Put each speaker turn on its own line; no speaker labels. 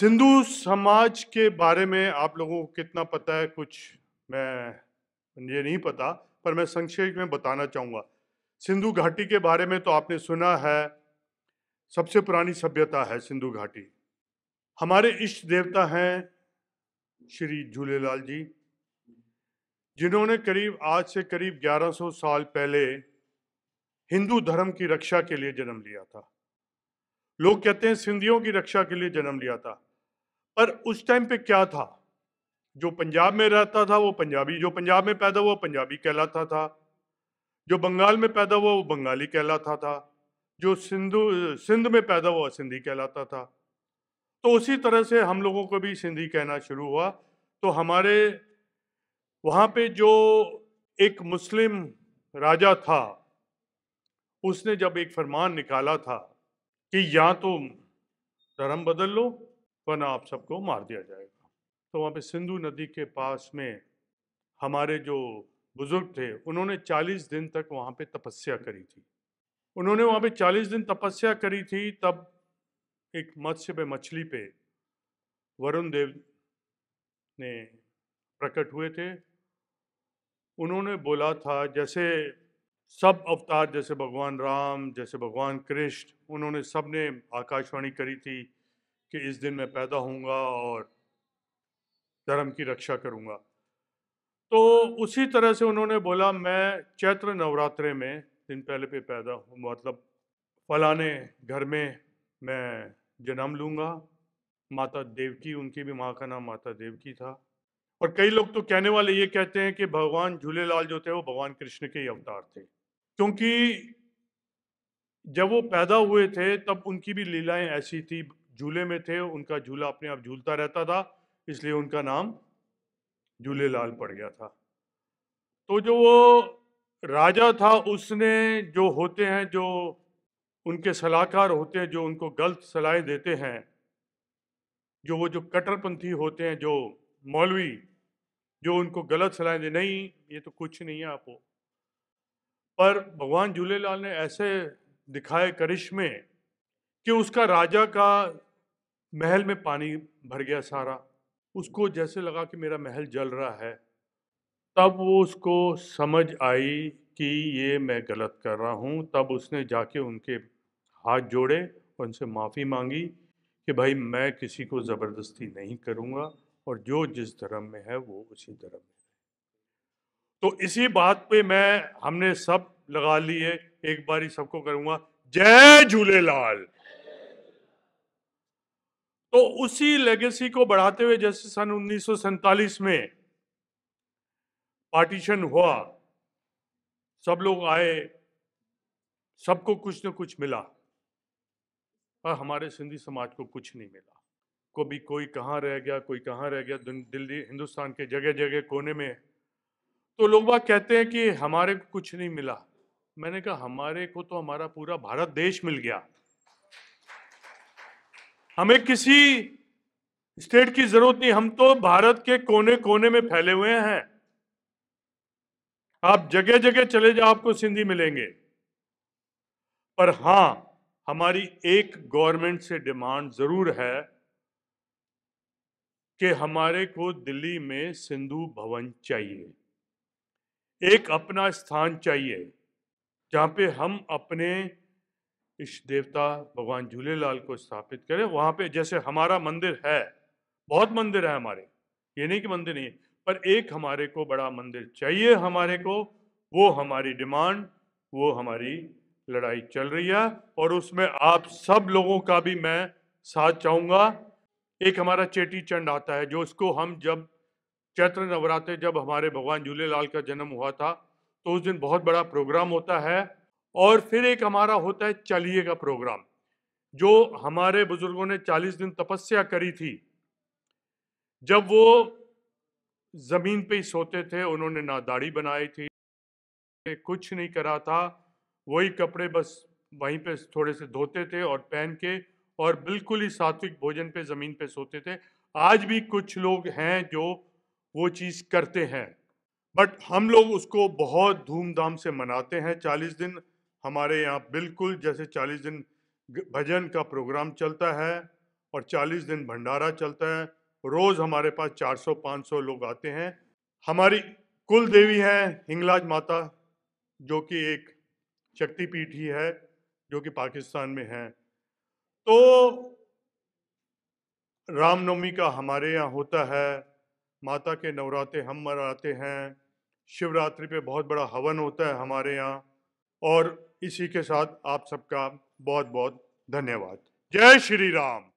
सिंधु समाज के बारे में आप लोगों को कितना पता है कुछ मैं ये नहीं पता पर मैं संक्षेप में बताना चाहूँगा सिंधु घाटी के बारे में तो आपने सुना है सबसे पुरानी सभ्यता है सिंधु घाटी हमारे इष्ट देवता हैं श्री झूलेलाल जी जिन्होंने करीब आज से करीब 1100 साल पहले हिंदू धर्म की रक्षा के लिए जन्म लिया था लोग कहते हैं सिंधियों की रक्षा के लिए जन्म लिया था पर उस टाइम पे क्या था जो पंजाब में रहता था वो पंजाबी जो पंजाब में पैदा हुआ पंजाबी कहलाता था जो बंगाल में पैदा हुआ वो बंगाली कहलाता था जो सिंधु सिंध में पैदा हुआ सिंधी कहलाता था तो उसी तरह से हम लोगों को भी सिंधी कहना शुरू हुआ तो हमारे वहाँ पे जो एक मुस्लिम राजा था उसने जब एक फरमान निकाला था कि या तो धर्म बदल लो वरना आप सबको मार दिया जाएगा तो वहाँ पे सिंधु नदी के पास में हमारे जो बुजुर्ग थे उन्होंने 40 दिन तक वहाँ पे तपस्या करी थी उन्होंने वहाँ पे 40 दिन तपस्या करी थी तब एक मत्स्य पे मछली पे वरुण देव ने प्रकट हुए थे उन्होंने बोला था जैसे सब अवतार जैसे भगवान राम जैसे भगवान कृष्ण उन्होंने सब ने आकाशवाणी करी थी कि इस दिन मैं पैदा होऊंगा और धर्म की रक्षा करूंगा तो उसी तरह से उन्होंने बोला मैं चैत्र नवरात्रे में दिन पहले पे पैदा हूँ मतलब फलाने घर में मैं जन्म लूँगा माता देवकी उनकी भी माँ का नाम माता देवकी था और कई लोग तो कहने वाले ये कहते हैं कि भगवान झूलेलाल जो थे वो भगवान कृष्ण के ही अवतार थे क्योंकि जब वो पैदा हुए थे तब उनकी भी लीलाएं ऐसी थी झूले में थे उनका झूला अपने आप झूलता रहता था इसलिए उनका नाम झूले लाल पड़ गया था तो जो वो राजा था उसने जो होते हैं जो उनके सलाहकार होते हैं जो उनको गलत सलाहें देते हैं जो वो जो कट्टरपंथी होते हैं जो मौलवी जो उनको गलत सलाहें दे नहीं ये तो कुछ नहीं है आपको पर भगवान झूलेलाल ने ऐसे दिखाए करिश्मे कि उसका राजा का महल में पानी भर गया सारा उसको जैसे लगा कि मेरा महल जल रहा है तब वो उसको समझ आई कि ये मैं गलत कर रहा हूँ तब उसने जाके उनके हाथ जोड़े उनसे माफ़ी मांगी कि भाई मैं किसी को ज़बरदस्ती नहीं करूँगा और जो जिस धर्म में है वो उसी धर्म में है तो इसी बात पे मैं हमने सब लगा लिए एक बार ही सबको करूँगा जय झूलेलाल तो उसी लेगेसी को बढ़ाते हुए जैसे सन उन्नीस में पार्टीशन हुआ सब लोग आए सबको कुछ न कुछ मिला पर हमारे सिंधी समाज को कुछ नहीं मिला को भी कोई कहाँ रह गया कोई कहाँ रह गया दिल्ली हिंदुस्तान के जगह जगह कोने में तो लोग बात कहते हैं कि हमारे को कुछ नहीं मिला मैंने कहा हमारे को तो हमारा पूरा भारत देश मिल गया हमें किसी स्टेट की जरूरत नहीं हम तो भारत के कोने कोने में फैले हुए हैं आप जगह जगह चले जाओ आपको सिंधी मिलेंगे पर हां हमारी एक गवर्नमेंट से डिमांड जरूर है कि हमारे को दिल्ली में सिंधु भवन चाहिए एक अपना स्थान चाहिए जहां पे हम अपने इष्ट देवता भगवान झूलेलाल को स्थापित करें वहाँ पे जैसे हमारा मंदिर है बहुत मंदिर है हमारे ये नहीं कि मंदिर नहीं है पर एक हमारे को बड़ा मंदिर चाहिए हमारे को वो हमारी डिमांड वो हमारी लड़ाई चल रही है और उसमें आप सब लोगों का भी मैं साथ चाहूँगा एक हमारा चेटी चंड आता है जो उसको हम जब चैत्र नवरात्र जब हमारे भगवान झूलेलाल का जन्म हुआ था तो उस दिन बहुत बड़ा प्रोग्राम होता है और फिर एक हमारा होता है चलिए का प्रोग्राम जो हमारे बुजुर्गों ने 40 दिन तपस्या करी थी जब वो जमीन पे ही सोते थे उन्होंने ना दाढ़ी बनाई थी कुछ नहीं करा था वही कपड़े बस वहीं पे थोड़े से धोते थे और पहन के और बिल्कुल ही सात्विक भोजन पे ज़मीन पे सोते थे आज भी कुछ लोग हैं जो वो चीज़ करते हैं बट हम लोग उसको बहुत धूमधाम से मनाते हैं चालीस दिन हमारे यहाँ बिल्कुल जैसे 40 दिन भजन का प्रोग्राम चलता है और 40 दिन भंडारा चलता है रोज़ हमारे पास 400-500 लोग आते हैं हमारी कुल देवी हैं हिंगलाज माता जो कि एक शक्तिपीठ ही है जो कि पाकिस्तान में है तो रामनवमी का हमारे यहाँ होता है माता के नवरात्रे हम मनाते हैं शिवरात्रि पे बहुत बड़ा हवन होता है हमारे यहाँ और इसी के साथ आप सबका बहुत बहुत धन्यवाद जय श्री राम